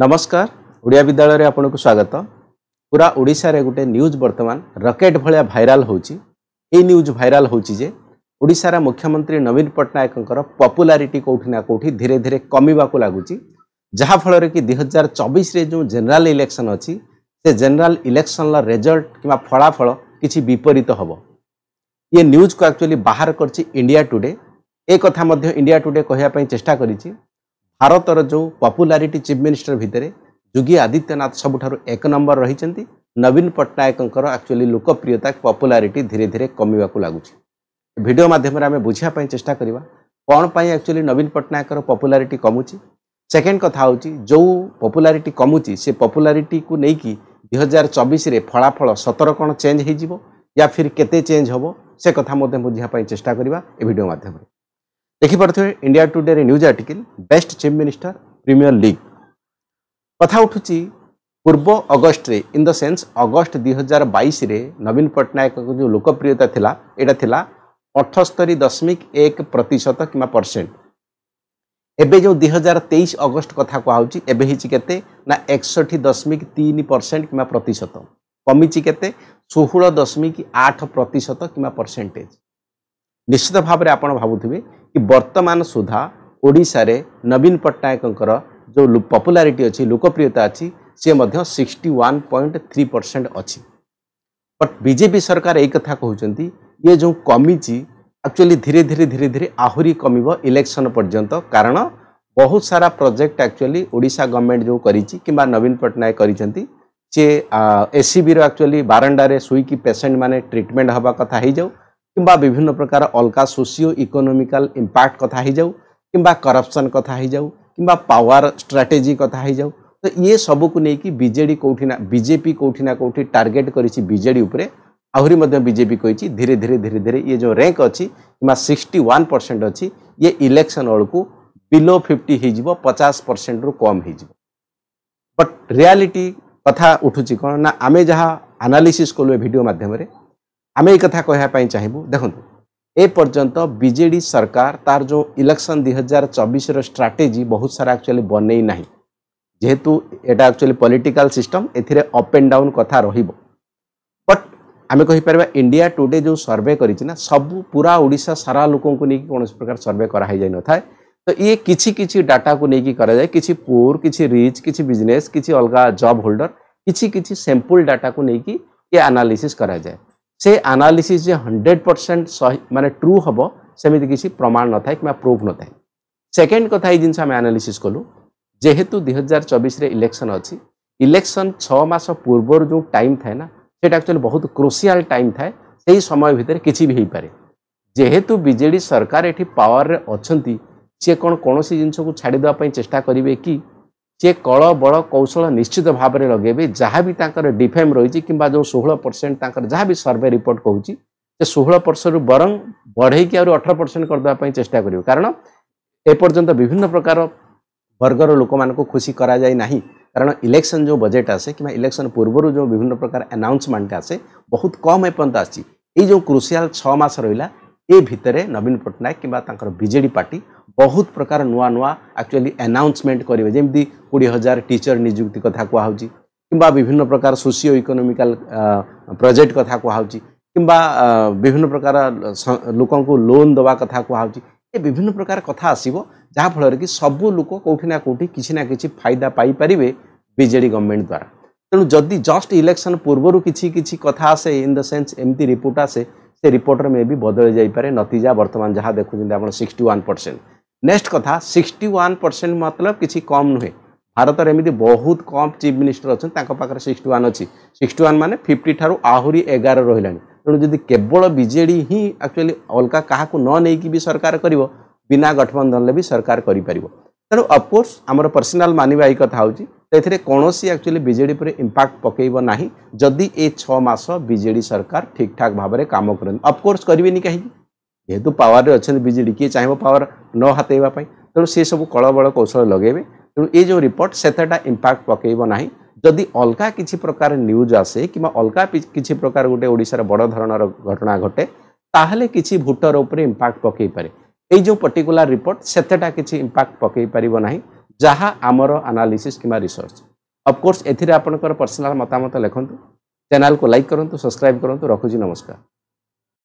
ନମସ୍କାର ଓଡ଼ିଆ ବିଦ୍ୟାଳୟରେ ଆପଣଙ୍କୁ ସ୍ୱାଗତ ପୁରା ଓଡ଼ିଶାରେ ଗୋଟେ ନ୍ୟୁଜ୍ ବର୍ତ୍ତମାନ ରକେଟ୍ ଭଳିଆ ଭାଇରାଲ୍ ହେଉଛି ଏଇ ନ୍ୟୁଜ୍ ଭାଇରାଲ୍ ହେଉଛି ଯେ ଓଡ଼ିଶାର ମୁଖ୍ୟମନ୍ତ୍ରୀ ନବୀନ ପଟ୍ଟନାୟକଙ୍କର ପପୁଲାରିଟି କେଉଁଠି ନା କେଉଁଠି ଧୀରେ ଧୀରେ କମିବାକୁ ଲାଗୁଛି ଯାହାଫଳରେ କି ଦୁଇ ହଜାର ଚବିଶରେ ଯେଉଁ ଜେନେରାଲ୍ ଇଲେକ୍ସନ୍ ଅଛି ସେ ଜେନେରାଲ୍ ଇଲେକ୍ସନ୍ର ରେଜଲ୍ଟ କିମ୍ବା ଫଳାଫଳ କିଛି ବିପରୀତ ହେବ ଇଏ ନ୍ୟୁଜ୍କୁ ଆକ୍ଚୁଆଲି ବାହାର କରିଛି ଇଣ୍ଡିଆ ଟୁଡେ ଏ କଥା ମଧ୍ୟ ଇଣ୍ଡିଆ ଟୁଡେ କହିବା ପାଇଁ ଚେଷ୍ଟା କରିଛି ଭାରତର ଯେଉଁ ପପୁଲାରିଟି ଚିଫ୍ ମିନିଷ୍ଟର ଭିତରେ ଯୋଗୀ ଆଦିତ୍ୟନାଥ ସବୁଠାରୁ ଏକ ନମ୍ବର ରହିଛନ୍ତି ନବୀନ ପଟ୍ଟନାୟକଙ୍କର ଆକ୍ଚୁଆଲି ଲୋକପ୍ରିୟତା ପପୁଲାରିଟି ଧୀରେ ଧୀରେ କମିବାକୁ ଲାଗୁଛି ଭିଡ଼ିଓ ମାଧ୍ୟମରେ ଆମେ ବୁଝିବା ପାଇଁ ଚେଷ୍ଟା କରିବା କ'ଣ ପାଇଁ ଆକ୍ଚୁଆଲି ନବୀନ ପଟ୍ଟନାୟକର ପପୁଲାରିଟି କମୁଛି ସେକେଣ୍ଡ କଥା ହେଉଛି ଯେଉଁ ପପୁଲାରିଟି କମୁଛି ସେ ପପୁଲାରିଟିକୁ ନେଇକି ଦୁଇ ହଜାର ଚବିଶରେ ଫଳାଫଳ ସତର କ'ଣ ଚେଞ୍ଜ ହୋଇଯିବ ୟା ଫିର୍ କେତେ ଚେଞ୍ଜ ହେବ ସେ କଥା ମଧ୍ୟ ବୁଝିବା ପାଇଁ ଚେଷ୍ଟା କରିବା ଏ ଭିଡ଼ିଓ ମାଧ୍ୟମରେ ଦେଖିପାରୁଥିବେ ଇଣ୍ଡିଆ ଟୁଡେରେ news article best chief minister premier league କଥା ଉଠୁଛି ପୂର୍ବ ଅଗଷ୍ଟରେ ଇନ୍ ଦ ସେନ୍ସ ଅଗଷ୍ଟ ଦୁଇ ହଜାର ବାଇଶରେ ନବୀନ ପଟ୍ଟନାୟକଙ୍କ ଯେଉଁ ଲୋକପ୍ରିୟତା ଥିଲା ଏଇଟା ଥିଲା ଅଠସ୍ତରୀ ଦଶମିକ ଏକ ପ୍ରତିଶତ କିମ୍ବା ପରସେଣ୍ଟ ଏବେ ଯେଉଁ ଦୁଇ ହଜାର ତେଇଶ ଅଗଷ୍ଟ କଥା କୁହାହେଉଛି ଏବେ ହେଇଛି କେତେ ନା ଏକଷଠି ଦଶମିକ ତିନି ପରସେଣ୍ଟ କିମ୍ବା ପ୍ରତିଶତ କମିଛି କେତେ ଷୋହଳ ଦଶମିକ ଆଠ ପ୍ରତିଶତ କିମ୍ବା ପରସେଣ୍ଟେଜ ନିଶ୍ଚିତ ଭାବରେ ଆପଣ ଭାବୁଥିବେ कि बर्तमान सुधा ओडार नवीन पट्टनायकर जो पपुलारीटी अच्छी लोकप्रियता अच्छी सी sixty one point three percent अच्छी बट बीजेपी सरकार यही कथा कहते ये जो कमी एक्चुअली धीरे धीरे धीरे धीरे आहरी कम इलेक्शन पर्यटन कारण बहुत सारा प्रोजेक्ट एक्चुअली ओडा गवर्नमेंट जो कर नवीन पट्टनायक कर सी एससीबी एक्चुअली बारंडार शोक पेसेंट मैंने ट्रिटमेंट हवा कथा हो जाऊ কিংবা বিভিন্ন প্রকার অলগা সোসিও ইকোনোমিকাল ইম্পাক্ট কথা হয়েযাও কিংবা করপশন কথা হয়েযাও কিংবা পাওয়ার স্ট্রাটেজি কথা হয়েযাও তো ইয়ে সবুক নেই বিজেডি কোটি না বিজেপি কোটি না কোটি টার্গেট করেছি বিজেডি উপরে আহরি মধ্যে বিজেপি কইছি ধীরে ধীরে ধীরে ধীরে ইয়ে যে র্যাঙ্ক অছি কিংবা সিক্সটি ওয়ান পরসেন্ট অছি ইয়ে ইলেকশন বেলক বিলো ফিফটি হয়েযিব পচাশ পরসেন্ট রু কম হয়েযিব বট রিয়ালিটি কথা উঠুছি কোণ না আমি যা আনালিসিস কলু ভিডিও মাধ্যমে आम एक कथा कहवाई चाहबू देखु ए पर्यंत बीजेडी सरकार तार जो इलेक्शन दुई हजार चौबीस स्ट्राटेजी बहुत सारा एक्चुअली बनई ना जेहेतु यहाँ एक्चुअली पॉलिटिकल सिस्टम एप अप एंड डाउन कथा रट बट आम कहीपर इंडिया टुडे जो सर्वे कर सब पूरा ओडा सारा लोक कौन प्रकार सर्वे कराई न था तो ये किसी किसी डाटा को लेकिन कराए किसी पुअर किसी रिच किसी बिजनेस किसी अलग जॉब होल्डर किसी किसी सैंपल डाटा को लेकिन ये आनालीसीस कराए ସେ ଆନାଲିସିସ୍ ଯେ ହଣ୍ଡ୍ରେଡ଼ ପରସେଣ୍ଟ ମାନେ ଟ୍ରୁ ହେବ ସେମିତି କିଛି ପ୍ରମାଣ ନଥାଏ କିମ୍ବା ପ୍ରୁଫ୍ ନଥାଏ ସେକେଣ୍ଡ କଥା ଏଇ ଜିନିଷ ଆମେ ଆନାଲିସିସ୍ କଲୁ ଯେହେତୁ ଦୁଇ ହଜାର ଚବିଶରେ ଇଲେକ୍ସନ୍ ଅଛି ଇଲେକ୍ସନ୍ ଛଅ ମାସ ପୂର୍ବରୁ ଯେଉଁ ଟାଇମ୍ ଥାଏ ନା ସେଇଟା ଆକ୍ଚୁଆଲି ବହୁତ କ୍ରୁସିଆଲ୍ ଟାଇମ୍ ଥାଏ ସେହି ସମୟ ଭିତରେ କିଛି ବି ହେଇପାରେ ଯେହେତୁ ବିଜେଡ଼ି ସରକାର ଏଠି ପାୱାରରେ ଅଛନ୍ତି ସିଏ କ'ଣ କୌଣସି ଜିନିଷକୁ ଛାଡ଼ିଦେବା ପାଇଁ ଚେଷ୍ଟା କରିବେ କି ସିଏ କଳ ବଳ କୌଶଳ ନିଶ୍ଚିତ ଭାବରେ ଲଗେଇବେ ଯାହା ବି ତାଙ୍କର ଡିଫେମ୍ ରହିଛି କିମ୍ବା ଯେଉଁ ଷୋହଳ ପରସେଣ୍ଟ ତାଙ୍କର ଯାହା ବି ସର୍ଭେ ରିପୋର୍ଟ କହୁଛି ସେ ଷୋହଳ ପରସେଣ୍ଟରୁ ବରଂ ବଢ଼େଇକି ଆହୁରି ଅଠର ପରସେଣ୍ଟ କରିଦେବା ପାଇଁ ଚେଷ୍ଟା କରିବେ କାରଣ ଏପର୍ଯ୍ୟନ୍ତ ବିଭିନ୍ନ ପ୍ରକାର ବର୍ଗର ଲୋକମାନଙ୍କୁ ଖୁସି କରାଯାଇ ନାହିଁ କାରଣ ଇଲେକ୍ସନ୍ ଯେଉଁ ବଜେଟ୍ ଆସେ କିମ୍ବା ଇଲେକ୍ସନ୍ ପୂର୍ବରୁ ଯେଉଁ ବିଭିନ୍ନ ପ୍ରକାର ଆନାଉନ୍ସମେଣ୍ଟ ଆସେ ବହୁତ କମ୍ ଏପର୍ଯ୍ୟନ୍ତ ଆସିଛି ଏଇ ଯେଉଁ କ୍ରୁସିଆଲ୍ ଛଅ ମାସ ରହିଲା ଏ ଭିତରେ ନବୀନ ପଟ୍ଟନାୟକ କିମ୍ବା ତାଙ୍କର ବିଜେଡ଼ି ପାର୍ଟି বহুত প্রকার নোয়া নোয়া অ্যাকচুয়ালি اناউন্সমেন্ট করিবে জেমদি 20000 টিচার নিযুক্তি কথা কো হাওজি কিম্বা বিভিন্ন প্রকার সোসিয়োইকোনমিকাল প্রজেক্ট কথা কো হাওজি কিম্বা বিভিন্ন প্রকার লোকন কো লোন দেবা কথা কো হাওজি এ বিভিন্ন প্রকার কথা আসিবো যাহা ফলে কি সবো লোক কোউঠিনা কোউটি কিছিনা কিছি फायদা পাই পারিবে বিজেডি গভার্নমেন্ট দ্বারা তেনু যদি জাস্ট ইলেকশন পূর্বরু কিছি কিছি কথা আছে ইন দা সেন্স এমতি রিপোর্ট আছে সে রিপোর্টার মেও বি বদল যাই পারে নতিজা বর্তমান যাহা দেখুছিন আমরা 61% ନେକ୍ସଟ କଥା ସିକ୍ସଟି ୱାନ୍ ପରସେଣ୍ଟ ମତଲବ କିଛି କମ୍ ନୁହେଁ ଭାରତରେ ଏମିତି ବହୁତ କମ୍ ଚିଫ୍ ମିନିଷ୍ଟର ଅଛନ୍ତି ତାଙ୍କ ପାଖରେ ସିକ୍ସଟି ୱାନ୍ ଅଛି ସିକ୍ସଟି ୱାନ୍ ମାନେ ଫିଫ୍ଟି ଠାରୁ ଆହୁରି ଏଗାର ରହିଲାଣି ତେଣୁ ଯଦି କେବଳ ବିଜେଡ଼ି ହିଁ ଆକ୍ଚୁଆଲି ଅଲଗା କାହାକୁ ନ ନେଇକି ବି ସରକାର କରିବ ବିନା ଗଠବନ୍ଧନରେ ବି ସରକାର କରିପାରିବ ତେଣୁ ଅଫକୋର୍ସ ଆମର ପର୍ସନାଲ୍ ମାନିବା ଏଇ କଥା ହେଉଛି ସେଥିରେ କୌଣସି ଆକ୍ଚୁଆଲି ବିଜେଡ଼ି ଉପରେ ଇମ୍ପାକ୍ଟ ପକାଇବ ନାହିଁ ଯଦି ଏ ଛଅ ମାସ ବିଜେଡ଼ି ସରକାର ଠିକ୍ଠାକ୍ ଭାବରେ କାମ କରନ୍ତି ଅଫକୋର୍ସ କରିବେନି କାହିଁକି ଯେହେତୁ ପାୱାରରେ ଅଛନ୍ତି ବିଜେଡ଼ି କିଏ ଚାହିଁବ ପାୱାର ନ ହାତେଇବା ପାଇଁ ତେଣୁ ସେସବୁ କଳବଳ କୌଶଳ ଲଗେଇବେ ତେଣୁ ଏ ଯେଉଁ ରିପୋର୍ଟ ସେତେଟା ଇମ୍ପାକ୍ଟ ପକାଇବ ନାହିଁ ଯଦି ଅଲଗା କିଛି ପ୍ରକାର ନ୍ୟୁଜ୍ ଆସେ କିମ୍ବା ଅଲଗା କିଛି ପ୍ରକାର ଗୋଟେ ଓଡ଼ିଶାର ବଡ଼ ଧରଣର ଘଟଣା ଘଟେ ତାହେଲେ କିଛି ଭୋଟର ଉପରେ ଇମ୍ପାକ୍ଟ ପକାଇପାରେ ଏଇ ଯେଉଁ ପର୍ଟିକୁଲାର ରିପୋର୍ଟ ସେତେଟା କିଛି ଇମ୍ପାକ୍ଟ ପକାଇ ପାରିବ ନାହିଁ ଯାହା ଆମର ଆନାଲିସିସ୍ କିମ୍ବା ରିସର୍ଚ୍ଚ ଅଫକୋର୍ସ ଏଥିରେ ଆପଣଙ୍କର ପର୍ସନାଲ ମତାମତ ଲେଖନ୍ତୁ ଚ୍ୟାନେଲକୁ ଲାଇକ୍ କରନ୍ତୁ ସବସ୍କ୍ରାଇବ୍ କରନ୍ତୁ ରଖୁଛି ନମସ୍କାର